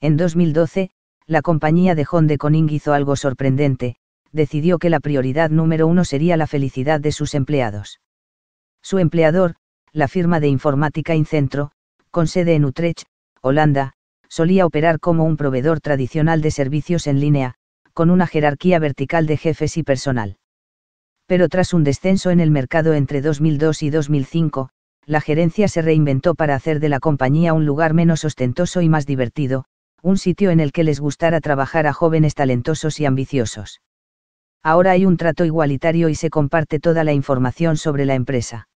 En 2012, la compañía de Honda Coning hizo algo sorprendente, decidió que la prioridad número uno sería la felicidad de sus empleados. Su empleador, la firma de informática Incentro, con sede en Utrecht, Holanda, solía operar como un proveedor tradicional de servicios en línea, con una jerarquía vertical de jefes y personal. Pero tras un descenso en el mercado entre 2002 y 2005, la gerencia se reinventó para hacer de la compañía un lugar menos ostentoso y más divertido, un sitio en el que les gustara trabajar a jóvenes talentosos y ambiciosos. Ahora hay un trato igualitario y se comparte toda la información sobre la empresa.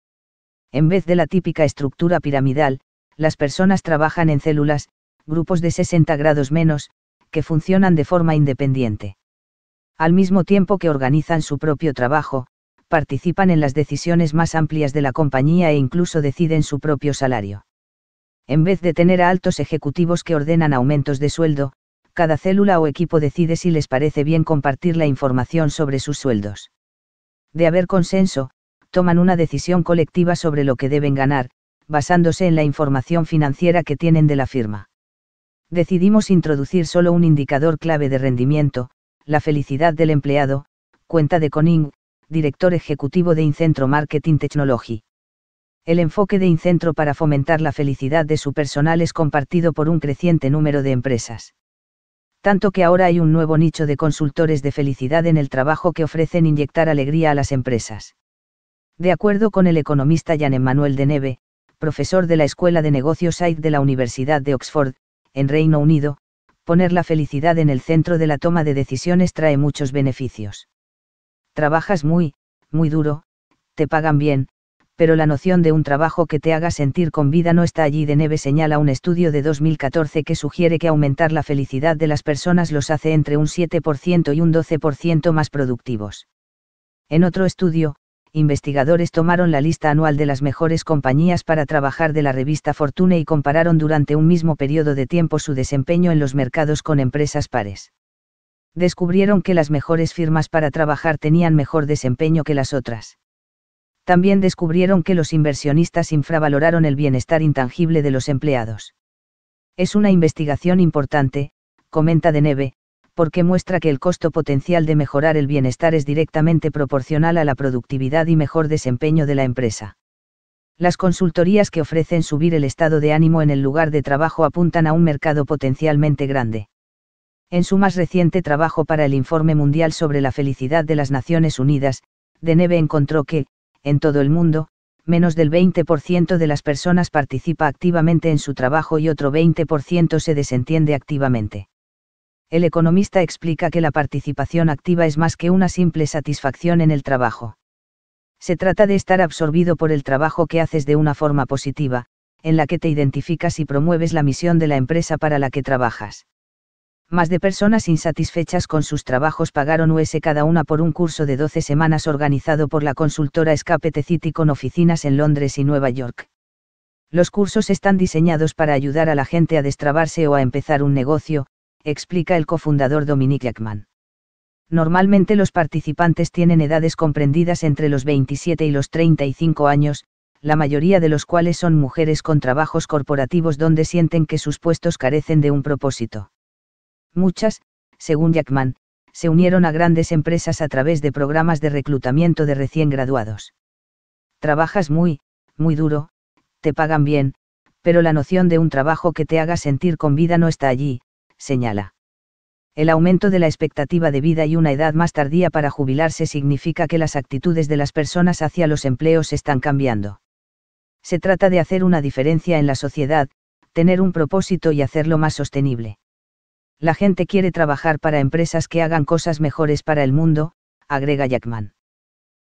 En vez de la típica estructura piramidal, las personas trabajan en células, grupos de 60 grados menos, que funcionan de forma independiente. Al mismo tiempo que organizan su propio trabajo, participan en las decisiones más amplias de la compañía e incluso deciden su propio salario en vez de tener a altos ejecutivos que ordenan aumentos de sueldo, cada célula o equipo decide si les parece bien compartir la información sobre sus sueldos. De haber consenso, toman una decisión colectiva sobre lo que deben ganar, basándose en la información financiera que tienen de la firma. Decidimos introducir solo un indicador clave de rendimiento, la felicidad del empleado, cuenta de Coning, director ejecutivo de Incentro Marketing Technology. El enfoque de Incentro para fomentar la felicidad de su personal es compartido por un creciente número de empresas. Tanto que ahora hay un nuevo nicho de consultores de felicidad en el trabajo que ofrecen inyectar alegría a las empresas. De acuerdo con el economista Jan Emmanuel de Neve, profesor de la Escuela de Negocios AID de la Universidad de Oxford, en Reino Unido, poner la felicidad en el centro de la toma de decisiones trae muchos beneficios. Trabajas muy, muy duro, te pagan bien, pero la noción de un trabajo que te haga sentir con vida no está allí. De Neve señala un estudio de 2014 que sugiere que aumentar la felicidad de las personas los hace entre un 7% y un 12% más productivos. En otro estudio, investigadores tomaron la lista anual de las mejores compañías para trabajar de la revista Fortune y compararon durante un mismo periodo de tiempo su desempeño en los mercados con empresas pares. Descubrieron que las mejores firmas para trabajar tenían mejor desempeño que las otras también descubrieron que los inversionistas infravaloraron el bienestar intangible de los empleados. Es una investigación importante, comenta De Neve, porque muestra que el costo potencial de mejorar el bienestar es directamente proporcional a la productividad y mejor desempeño de la empresa. Las consultorías que ofrecen subir el estado de ánimo en el lugar de trabajo apuntan a un mercado potencialmente grande. En su más reciente trabajo para el Informe Mundial sobre la Felicidad de las Naciones Unidas, Deneve encontró que, en todo el mundo, menos del 20% de las personas participa activamente en su trabajo y otro 20% se desentiende activamente. El economista explica que la participación activa es más que una simple satisfacción en el trabajo. Se trata de estar absorbido por el trabajo que haces de una forma positiva, en la que te identificas y promueves la misión de la empresa para la que trabajas más de personas insatisfechas con sus trabajos pagaron US cada una por un curso de 12 semanas organizado por la consultora the City con oficinas en Londres y Nueva York. Los cursos están diseñados para ayudar a la gente a destrabarse o a empezar un negocio, explica el cofundador Dominique Jackman. Normalmente los participantes tienen edades comprendidas entre los 27 y los 35 años, la mayoría de los cuales son mujeres con trabajos corporativos donde sienten que sus puestos carecen de un propósito Muchas, según Jackman, se unieron a grandes empresas a través de programas de reclutamiento de recién graduados. Trabajas muy, muy duro, te pagan bien, pero la noción de un trabajo que te haga sentir con vida no está allí, señala. El aumento de la expectativa de vida y una edad más tardía para jubilarse significa que las actitudes de las personas hacia los empleos están cambiando. Se trata de hacer una diferencia en la sociedad, tener un propósito y hacerlo más sostenible. La gente quiere trabajar para empresas que hagan cosas mejores para el mundo, agrega Jackman.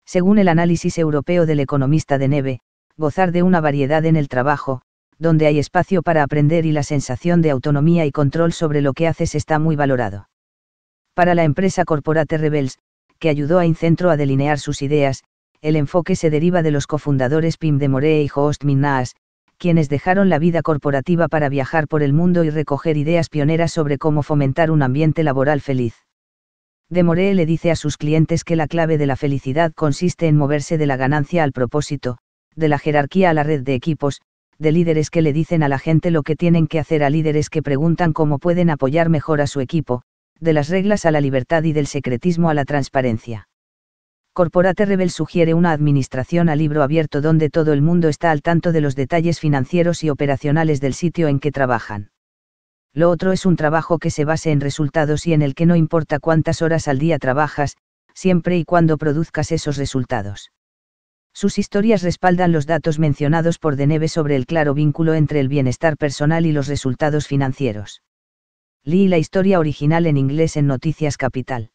Según el análisis europeo del economista de Neve, gozar de una variedad en el trabajo, donde hay espacio para aprender y la sensación de autonomía y control sobre lo que haces está muy valorado. Para la empresa Corporate Rebels, que ayudó a Incentro a delinear sus ideas, el enfoque se deriva de los cofundadores Pim de Moree y Joost Minnaas, quienes dejaron la vida corporativa para viajar por el mundo y recoger ideas pioneras sobre cómo fomentar un ambiente laboral feliz. Demoree le dice a sus clientes que la clave de la felicidad consiste en moverse de la ganancia al propósito, de la jerarquía a la red de equipos, de líderes que le dicen a la gente lo que tienen que hacer a líderes que preguntan cómo pueden apoyar mejor a su equipo, de las reglas a la libertad y del secretismo a la transparencia. Corporate Rebel sugiere una administración a libro abierto donde todo el mundo está al tanto de los detalles financieros y operacionales del sitio en que trabajan. Lo otro es un trabajo que se base en resultados y en el que no importa cuántas horas al día trabajas, siempre y cuando produzcas esos resultados. Sus historias respaldan los datos mencionados por Deneve sobre el claro vínculo entre el bienestar personal y los resultados financieros. Lee la historia original en inglés en Noticias Capital.